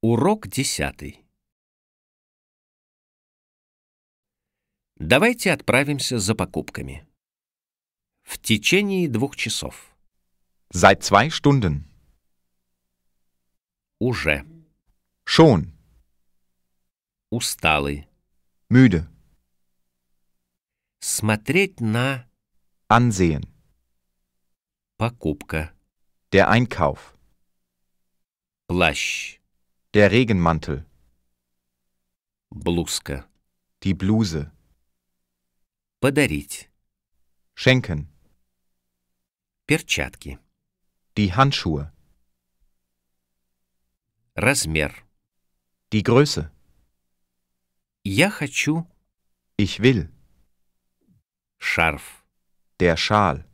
Урок десятый. Давайте отправимся за покупками. В течение двух часов. Seit zwei Stunden. Уже. Schon. Усталый. Müde. Смотреть на Ansehen. Покупка. Der Einkauf. Плащ. Der Regenmantel. Блузка. Die Bluse. Подарить. Schenken. Перчатки. Die Handschuhe. Размер. Die Größe. Я хочу. Ich will. Шарф. Der Schal.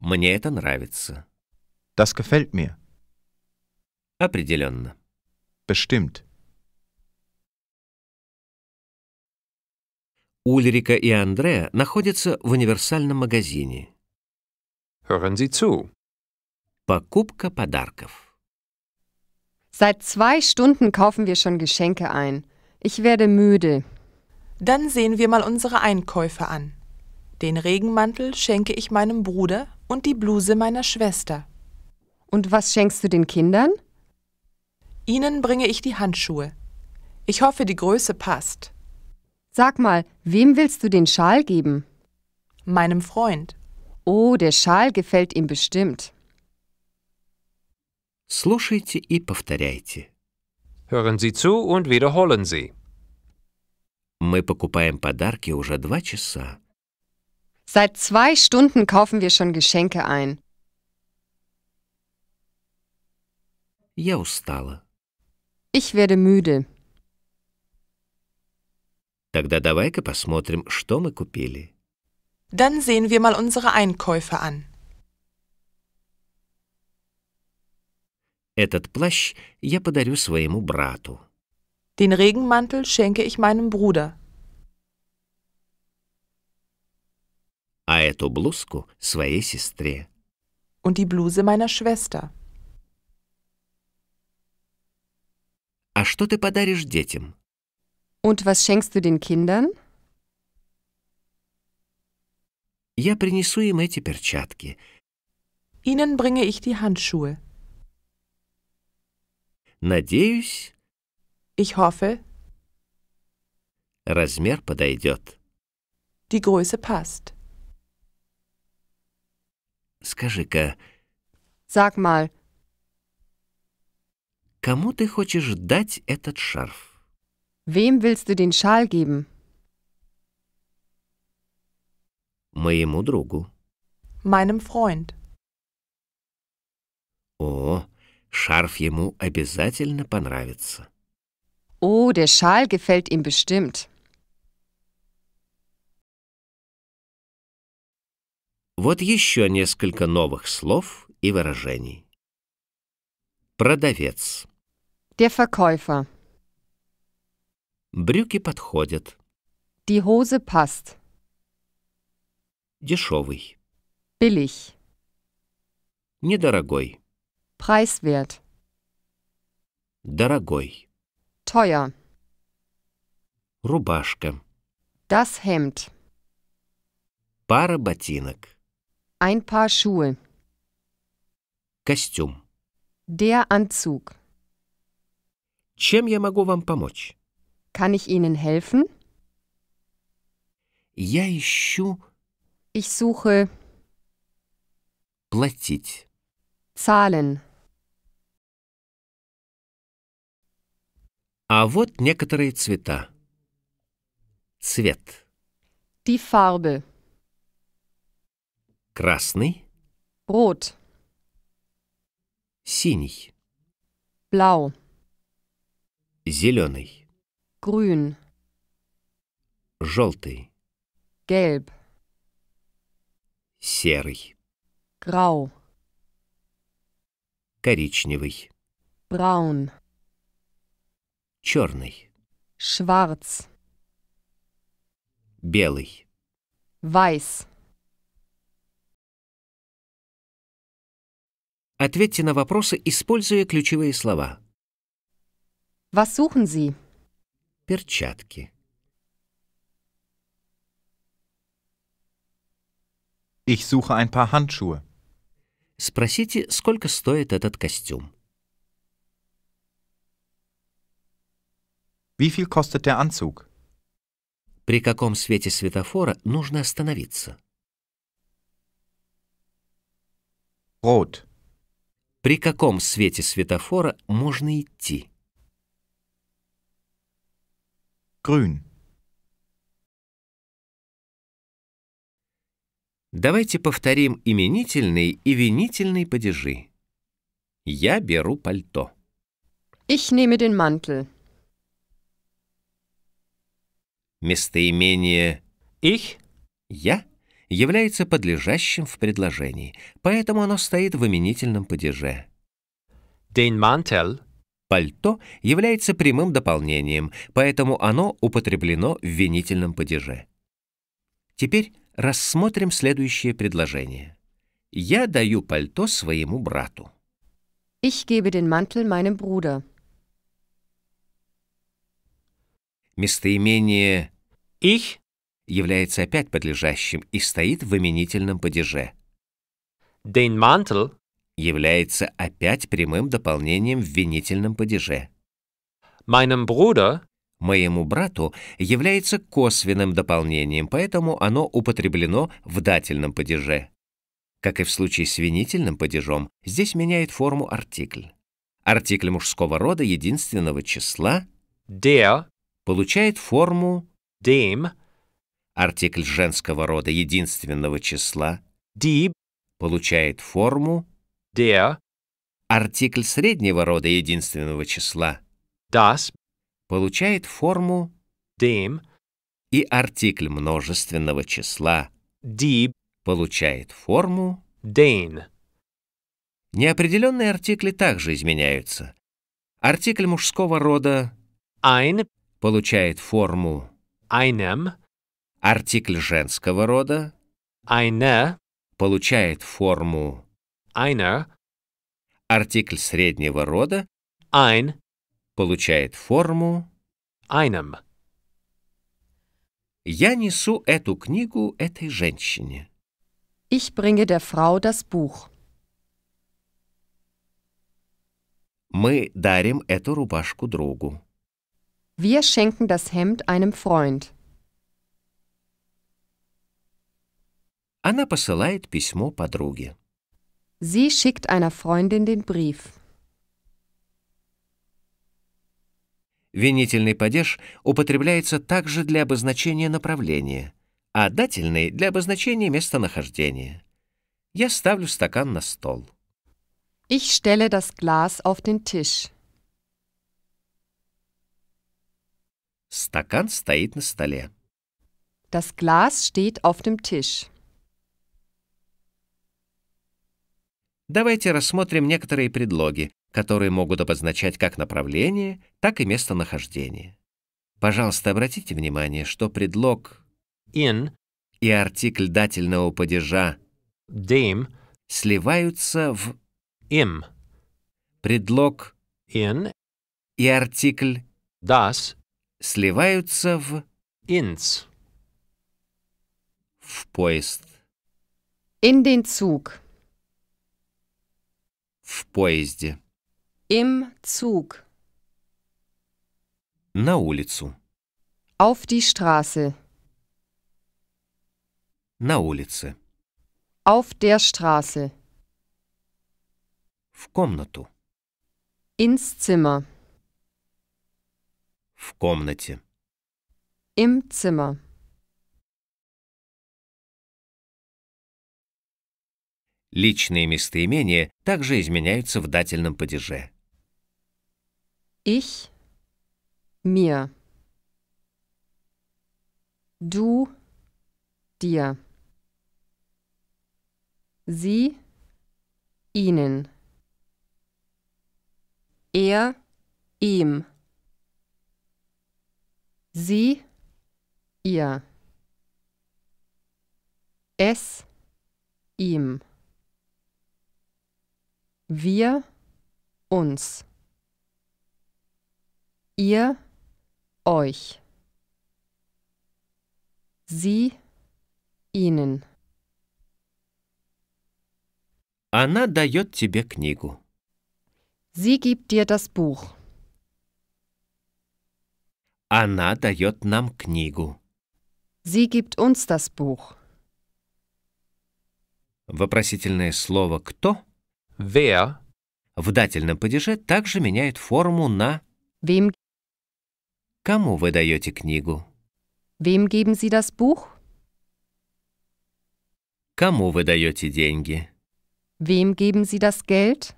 Мне это нравится. Das gefällt mir. Определенно. Bestimmt. Ульрика и Андреа находятся в универсальном магазине. Hören Sie zu. Покупка подарков. Seit zwei Stunden kaufen wir schon Geschenke ein. Ich werde müde. Dann sehen wir mal unsere Einkäufe an. Den Regenmantel schenke ich meinem Bruder und die Bluse meiner Schwester. Und was schenkst du den Kindern? Ihnen bringe ich die Handschuhe. Ich hoffe, die Größe passt. Sag mal, wem willst du den Schal geben? Meinem Freund. Oh, der Schal gefällt ihm bestimmt. Слушайте и повторяйте. Hören Sie zu und wiederholen Sie. Мы покупаем подарки уже два часа. Seit zwei Stunden kaufen wir schon Geschenke ein. Я устала. Ich werde müde. Тогда давай-ка посмотрим, что мы купили. Dann sehen wir mal unsere Einkäufe an. Этот плащ я подарю своему брату. Den Regenmantel schenke ich meinem Bruder. А эту блузку своей сестре. Und die Bluse meiner Schwester. А что ты подаришь детям? Und was schenkst du den Kindern? Я принесу им эти перчатки. Ihnen bringe ich die Handschuhe. Надеюсь. Ich hoffe. Размер подойдет. Die Größe passt. Скажи-ка. Sag mal. Кому ты хочешь дать этот шарф? Wem willst du den Schal geben? Моему другу. Meinem Freund. О, шарф ему обязательно понравится. Oh, der Schal gefällt ihm bestimmt. Вот еще несколько новых слов и выражений. Продавец. Der Verkäufer. Брюки подходят. Die Hose passt. Дешевый. Billig. Недорогой. Preiswert. Дорогой. Teuer. Рубашка. Das Hemd. Пара ботинок. Ein paar Schuhe. Костюм. Der Anzug. Чем я могу вам помочь? Kann ich Ihnen helfen? Я ищу... Ich suche... Платить. Zahlen. А вот некоторые цвета. Цвет. Die Farbe. Красный. Rot. Синий. Blau. Зеленый. Grün. Желтый. Gelb. Серый. Grau. Коричневый. Braun. Черный. Schwarz. Белый. Weiß. Ответьте на вопросы, используя ключевые слова. Was suchen Sie? Перчатки. Ich suche ein paar Handschuhe. Спросите, сколько стоит этот костюм. Wie viel kostet der Anzug? При каком свете светофора нужно остановиться? Rot. При каком свете светофора можно идти? Grün. Давайте повторим именительный и винительный падежи. Я беру пальто. Ich nehme den Mantel. Местоимение «ich» — «я» является подлежащим в предложении, поэтому оно стоит в именительном падеже. Den Mantel пальто является прямым дополнением, поэтому оно употреблено в винительном падеже. Теперь рассмотрим следующее предложение. Я даю пальто своему брату. Ich gebe den Mantel meinem Bruder. Местоимение ich является опять подлежащим и стоит в именительном падеже. Den Mantel является опять прямым дополнением в винительном падеже. Meinem Bruder моему брату является косвенным дополнением, поэтому оно употреблено в дательном падеже. Как и в случае с винительным падежом, здесь меняет форму артикль. Артикль мужского рода единственного числа der получает форму dem. Артикль женского рода единственного числа die получает форму der, артикль среднего рода единственного числа, das, получает форму dem, и артикль множественного числа die получает форму den. Неопределенные артикли также изменяются. Артикль мужского рода ein получает форму einem, артикль женского рода eine получает форму einer, артикль среднего рода ein получает форму einem. Я несу эту книгу этой женщине. Ich bringe der Frau das Buch. Мы дарим эту рубашку другу. Wir schenken das Hemd einem Freund. Она посылает письмо подруге. Sie schickt einer Freundin den Brief. Винительный падеж употребляется также для обозначения направления, а дательный — для обозначения местонахождения. Я ставлю стакан на стол. Ich stelle das Glas auf den Tisch. Стакан стоит на столе. Das Glas steht auf dem Tisch. Давайте рассмотрим некоторые предлоги, которые могут обозначать как направление, так и местонахождение. Пожалуйста, обратите внимание, что предлог «in» и артикль дательного падежа «dem» сливаются в «im». Предлог «in» и артикль «das» сливаются в «ins». В поезд. In den Zug. В поезде. Im Zug. На улицу. Auf die Straße. На улице. Auf der Straße. В комнату. Ins Zimmer. В комнате. Im Zimmer. Личные местоимения также изменяются в дательном падеже. Ich, mir. Du, dir. Sie, ihnen. Er, ihm. Sie, ihr. Es, ihm wir uns. Ihr euch. Sie ihnen. Она дает тебе книгу. Sie gibt dir das Buch. Она дает нам книгу. Sie gibt uns das Buch. Вопросительное слово «кто» Wer в дательном падеже также меняет форму на Wem Кому вы даете книгу? Wem geben Sie das Buch? Кому вы даете деньги? Wem geben Sie das Geld?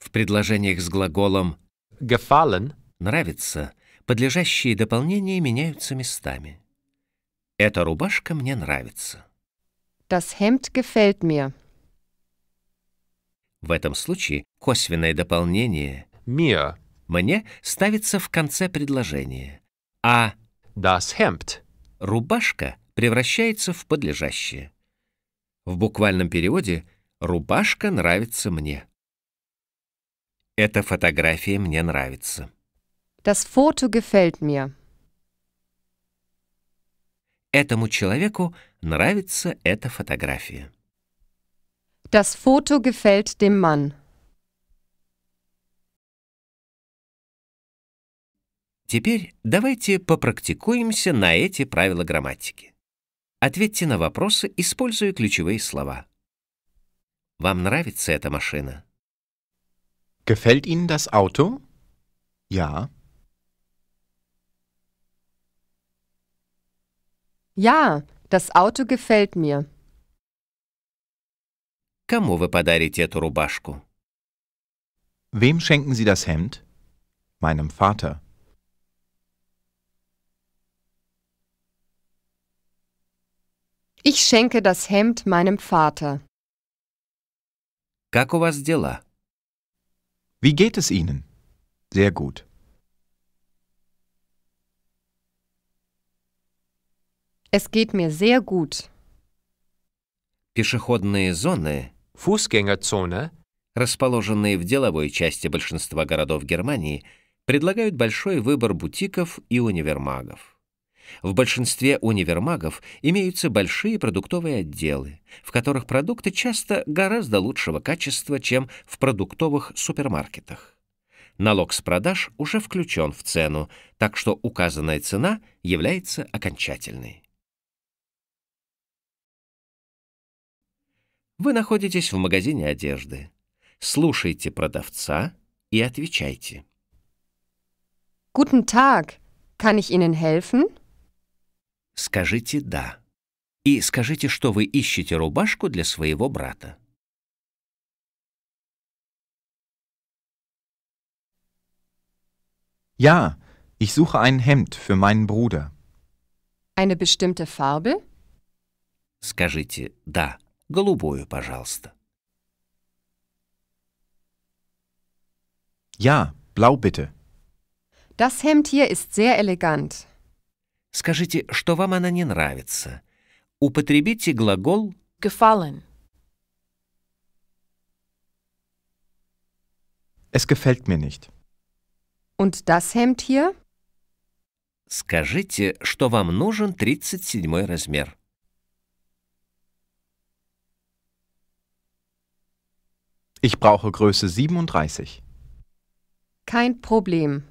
В предложениях с глаголом gefallen нравится подлежащие дополнения меняются местами. Эта рубашка мне нравится. Das Hemd gefällt mir. В этом случае косвенное дополнение «mir» «мне» ставится в конце предложения, а «das Hemd» «рубашка» превращается в подлежащее. В буквальном переводе «рубашка нравится мне». Эта фотография мне нравится. Das Foto gefällt mir. Этому человеку нравится эта фотография. Das Foto gefällt dem Mann. Теперь давайте попрактикуемся на эти правила грамматики. Ответьте на вопросы, используя ключевые слова. Вам нравится эта машина? Gefällt Ihnen das Auto? Ja. Ja, das Auto gefällt mir. Кому вы подарите эту рубашку? Wem schenken Sie das Hemd? Meinem Vater. Ich schenke das Hemd meinem Vater. Как у вас дела? Wie geht es Ihnen? Sehr gut. Es geht mir sehr gut. Пешеходные зоны Fußgängerzone, расположенные в деловой части большинства городов Германии, предлагают большой выбор бутиков и универмагов. В большинстве универмагов имеются большие продуктовые отделы, в которых продукты часто гораздо лучшего качества, чем в продуктовых супермаркетах. Налог с продаж уже включен в цену, так что указанная цена является окончательной. Вы находитесь в магазине одежды. Слушайте продавца и отвечайте. Guten Tag. Kann ich Ihnen helfen? Скажите «да». И скажите, что вы ищете рубашку для своего брата. Ja, ich suche ein Hemd für meinen Bruder. Eine bestimmte Farbe? Скажите «да». Голубую, пожалуйста. Ja, blau bitte. Das Hemd hier ist sehr elegant. Скажите, что вам она не нравится. Употребите глагол gefallen. Es gefällt mir nicht. Und das Hemd hier? Скажите, что вам нужен 37 размер. Ich brauche Größe 37. Kein Problem.